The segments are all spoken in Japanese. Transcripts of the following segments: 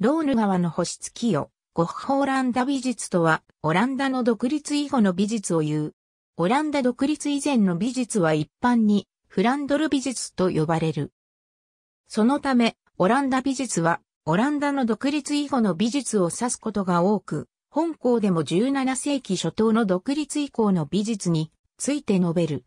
ローヌ川の保湿器を、ゴッホ・オランダ美術とは、オランダの独立以後の美術を言う。オランダ独立以前の美術は一般に、フランドル美術と呼ばれる。そのため、オランダ美術は、オランダの独立以後の美術を指すことが多く、本校でも17世紀初頭の独立以降の美術について述べる。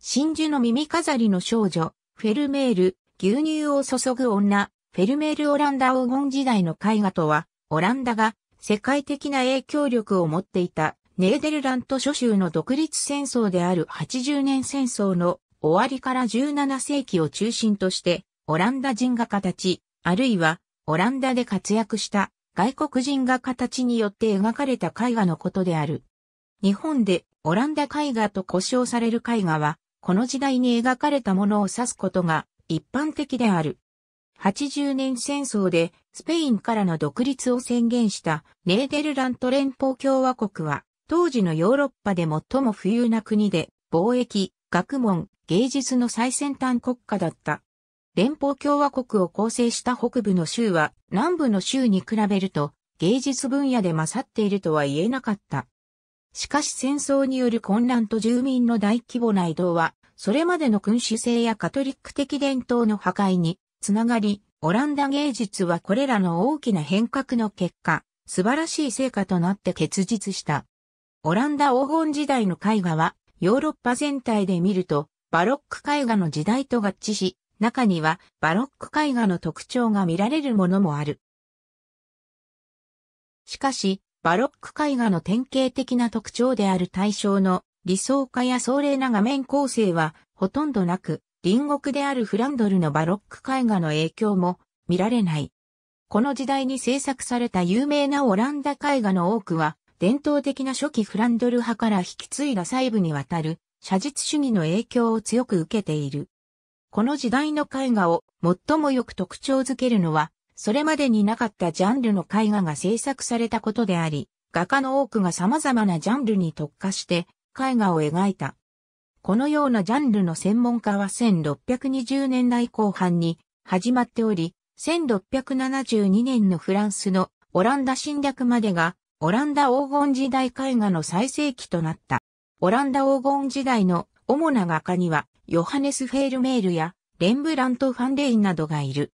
真珠の耳飾りの少女、フェルメール、牛乳を注ぐ女、フェルメール・オランダ黄金時代の絵画とは、オランダが世界的な影響力を持っていたネーデルラント諸州の独立戦争である80年戦争の終わりから17世紀を中心として、オランダ人が形、あるいはオランダで活躍した外国人が形によって描かれた絵画のことである。日本でオランダ絵画と呼称される絵画は、この時代に描かれたものを指すことが一般的である。80年戦争でスペインからの独立を宣言したネーデルラント連邦共和国は当時のヨーロッパで最も富裕な国で貿易、学問、芸術の最先端国家だった。連邦共和国を構成した北部の州は南部の州に比べると芸術分野で勝っているとは言えなかった。しかし戦争による混乱と住民の大規模な移動は、それまでの君主制やカトリック的伝統の破壊につながり、オランダ芸術はこれらの大きな変革の結果、素晴らしい成果となって結実した。オランダ黄金時代の絵画は、ヨーロッパ全体で見ると、バロック絵画の時代と合致し、中にはバロック絵画の特徴が見られるものもある。しかし、バロック絵画の典型的な特徴である対象の理想化や壮麗な画面構成はほとんどなく、隣国であるフランドルのバロック絵画の影響も見られない。この時代に制作された有名なオランダ絵画の多くは、伝統的な初期フランドル派から引き継いだ細部にわたる写実主義の影響を強く受けている。この時代の絵画を最もよく特徴づけるのは、それまでになかったジャンルの絵画が制作されたことであり、画家の多くが様々なジャンルに特化して絵画を描いたこのようなジャンルの専門家は1620年代後半に始まっており、1672年のフランスのオランダ侵略までがオランダ黄金時代絵画の最盛期となった。オランダ黄金時代の主な画家にはヨハネス・フェールメールやレンブラント・ファンレインなどがいる。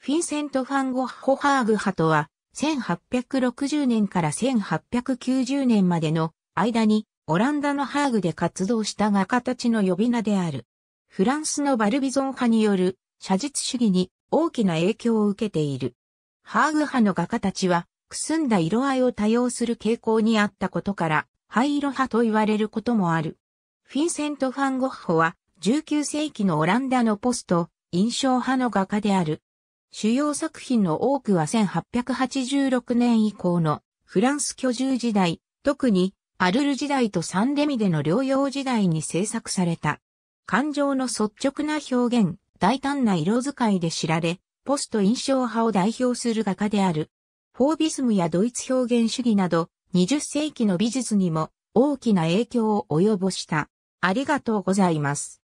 フィンセント・ファンゴ・ホハーグ派とは1860年から1890年までの間にオランダのハーグで活動した画家たちの呼び名である。フランスのバルビゾン派による写実主義に大きな影響を受けている。ハーグ派の画家たちは、くすんだ色合いを多用する傾向にあったことから、灰色派と言われることもある。フィンセント・ファン・ゴッホは、19世紀のオランダのポスト、印象派の画家である。主要作品の多くは1886年以降のフランス居住時代、特にアルル時代とサンデミでの療養時代に制作された。感情の率直な表現、大胆な色使いで知られ、ポスト印象派を代表する画家である。フォービスムやドイツ表現主義など、20世紀の美術にも大きな影響を及ぼした。ありがとうございます。